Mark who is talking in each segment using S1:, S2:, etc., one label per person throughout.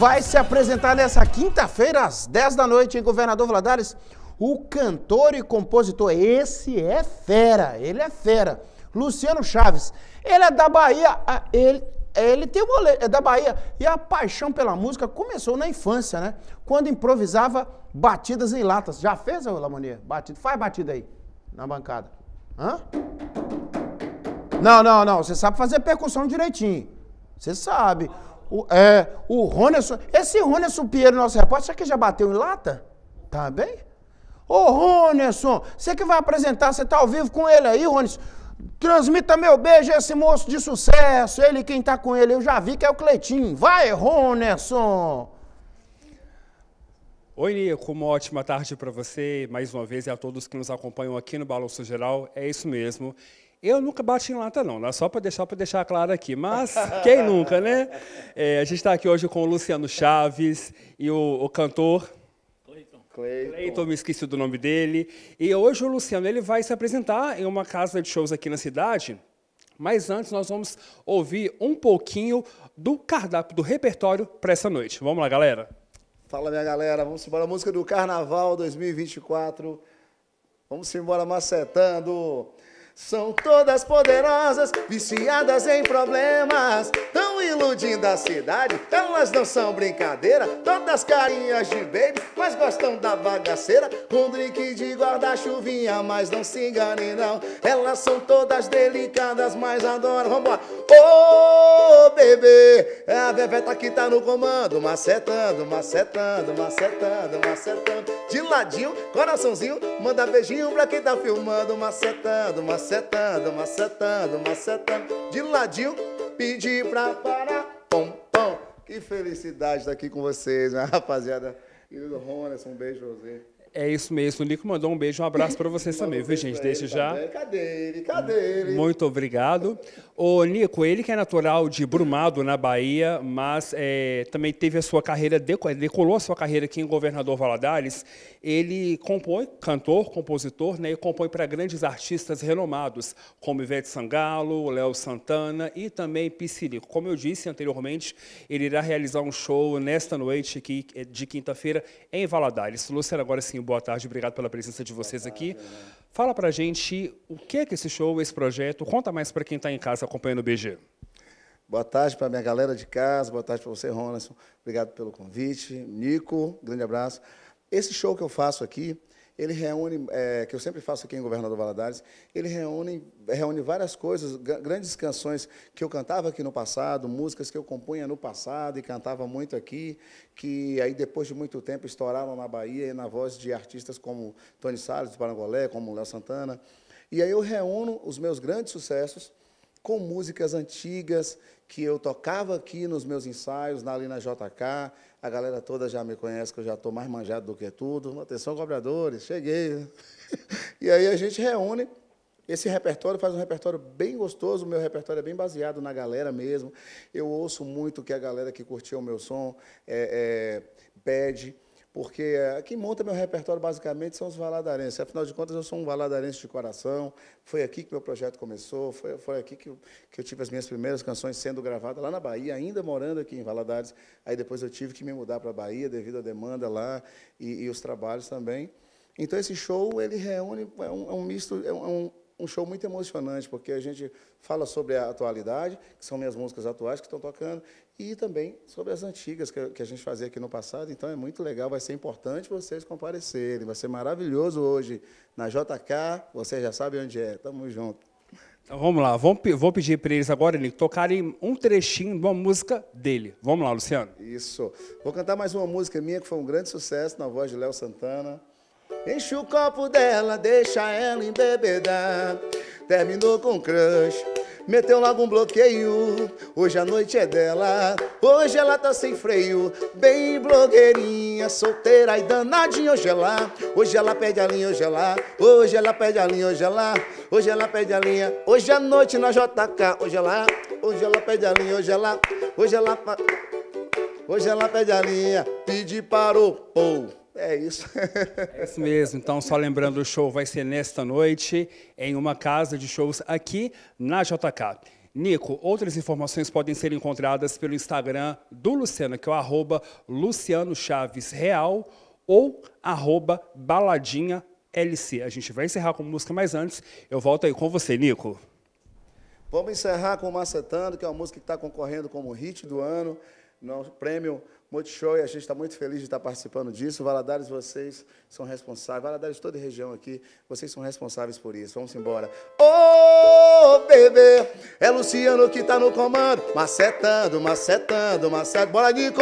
S1: vai se apresentar nessa quinta-feira, às 10 da noite, em Governador Valadares, o cantor e compositor. Esse é fera, ele é fera. Luciano Chaves. Ele é da Bahia, ele, ele tem uma, é da Bahia. E a paixão pela música começou na infância, né? Quando improvisava batidas em latas. Já fez, Lamonia? Batida. Faz batida aí, na bancada. Hã? Não, não, não. Você sabe fazer percussão direitinho. Você sabe o, é, o Ronerson. esse Ronerson Pinheiro, nosso repórter, será que já bateu em lata? Tá bem? Ô, Ronerson, você que vai apresentar, você tá ao vivo com ele aí, Ronerson. Transmita meu beijo a esse moço de sucesso, ele quem tá com ele, eu já vi que é o Cleitinho. Vai, Ronerson!
S2: Oi, Nico, uma ótima tarde para você, mais uma vez, e a todos que nos acompanham aqui no Balanço Geral. É isso mesmo. Eu nunca bati em lata, não, né? só para deixar, deixar claro aqui. Mas quem nunca, né? É, a gente está aqui hoje com o Luciano Chaves e o, o cantor. Cleiton. Cleiton, me esqueci do nome dele. E hoje o Luciano ele vai se apresentar em uma casa de shows aqui na cidade. Mas antes nós vamos ouvir um pouquinho do cardápio, do repertório para essa noite. Vamos lá, galera.
S3: Fala, minha galera. Vamos embora. Música do Carnaval 2024. Vamos embora macetando. São todas poderosas, viciadas em problemas. Tão iludindo a cidade. Elas não são brincadeira, todas carinhas de baby, mas gostam da bagaceira. Com drink de guarda-chuvinha, mas não se enganem não. Elas são todas delicadas, mas adoram. Vambora! Ô oh, bebê, é a Veveta que tá no comando, macetando, macetando, macetando, macetando. De ladinho, coraçãozinho, manda beijinho pra quem tá filmando, macetando, macetando, macetando, macetando. De ladinho, pedi pra parar. Pom, pom. Que felicidade estar tá aqui com vocês, né, rapaziada. Querido Ronerson, um beijo pra você.
S2: É isso mesmo. O Nico mandou um beijo, um abraço para vocês também, viu, gente? Deixa já.
S3: Cadê ele? Cadê ele? Muito
S2: obrigado. Ô, Nico, ele que é natural de Brumado, na Bahia, mas é, também teve a sua carreira, é, decolou a sua carreira aqui em Governador Valadares. Ele compõe, cantor, compositor, né, e compõe para grandes artistas renomados, como Ivete Sangalo, Léo Santana e também Piscirico. Como eu disse anteriormente, ele irá realizar um show nesta noite aqui, é, de quinta-feira em Valadares. Lúcia, agora sim, boa tarde, obrigado pela presença de vocês aqui. Fala para a gente o que é que esse show, esse projeto, conta mais para quem está em casa acompanhando o BG.
S3: Boa tarde para a minha galera de casa, boa tarde para você, Ronaldson. Obrigado pelo convite. Nico, grande abraço. Esse show que eu faço aqui, ele reúne, é, que eu sempre faço aqui em Governador Valadares, ele reúne, reúne várias coisas, grandes canções que eu cantava aqui no passado, músicas que eu compunha no passado e cantava muito aqui, que aí depois de muito tempo estouraram na Bahia e na voz de artistas como Tony Salles, do Parangolé, como Léo Santana. E aí eu reúno os meus grandes sucessos, com músicas antigas que eu tocava aqui nos meus ensaios, ali na JK. A galera toda já me conhece, que eu já estou mais manjado do que tudo. Atenção, cobradores, cheguei. e aí a gente reúne esse repertório, faz um repertório bem gostoso. O meu repertório é bem baseado na galera mesmo. Eu ouço muito que a galera que curtia o meu som é, é, pede porque é, quem monta meu repertório basicamente são os valadarenses. Afinal de contas, eu sou um valadarense de coração. Foi aqui que meu projeto começou, foi, foi aqui que eu, que eu tive as minhas primeiras canções sendo gravadas lá na Bahia, ainda morando aqui em Valadares. Aí depois eu tive que me mudar para a Bahia devido à demanda lá e, e, os trabalhos também. Então esse show ele reúne é um, é um misto, é um, é um show muito emocionante, porque a gente fala sobre a atualidade, que são minhas músicas atuais que estão tocando, e também sobre as antigas que a gente fazia aqui no passado. Então é muito legal, vai ser importante vocês comparecerem. Vai ser maravilhoso hoje na JK. Vocês já sabem onde é. Tamo junto.
S2: Então, vamos lá, vamos, vou pedir para eles agora, Nico, tocarem um trechinho de uma música dele. Vamos lá, Luciano. Isso.
S3: Vou cantar mais uma música minha que foi um grande sucesso na voz de Léo Santana. Enche o copo dela, deixa ela embebedar. Terminou com crush, meteu logo um bloqueio. Hoje a noite é dela, hoje ela tá sem freio. Bem blogueirinha, solteira e danadinha, hoje ela. Hoje ela pede a linha, hoje ela. Hoje ela pede a linha, hoje ela. Hoje ela pede a linha, hoje à noite na JK, hoje ela. Hoje ela pede a linha, hoje ela. Hoje ela. Hoje ela pede a linha, pedi
S2: parou, pou. É isso. é isso mesmo. Então, só lembrando, o show vai ser nesta noite em uma casa de shows aqui na JK. Nico, outras informações podem ser encontradas pelo Instagram do Luciano, que é o arroba Luciano Chaves Real ou arroba Baladinha LC. A gente vai encerrar com música, mas antes eu volto aí com você, Nico.
S3: Vamos encerrar com Macetando, que é uma música que está concorrendo como hit do ano no prêmio Multishow e a gente está muito feliz de estar participando disso. Valadares, vocês são responsáveis. Valadares, toda a região aqui, vocês são responsáveis por isso. Vamos embora. Ô, oh, bebê, é Luciano que está no comando. Macetando, macetando, macetando. Bora, Nico!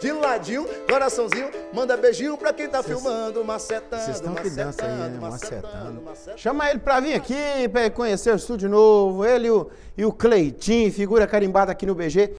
S3: De ladinho, coraçãozinho. Manda beijinho para quem está filmando. Macetando, Vocês que dança
S1: aí, né? Macetando, macetando. macetando. Chama ele para vir aqui, para conhecer o estúdio novo. Ele e o, e o Cleitinho, figura carimbada aqui no BG.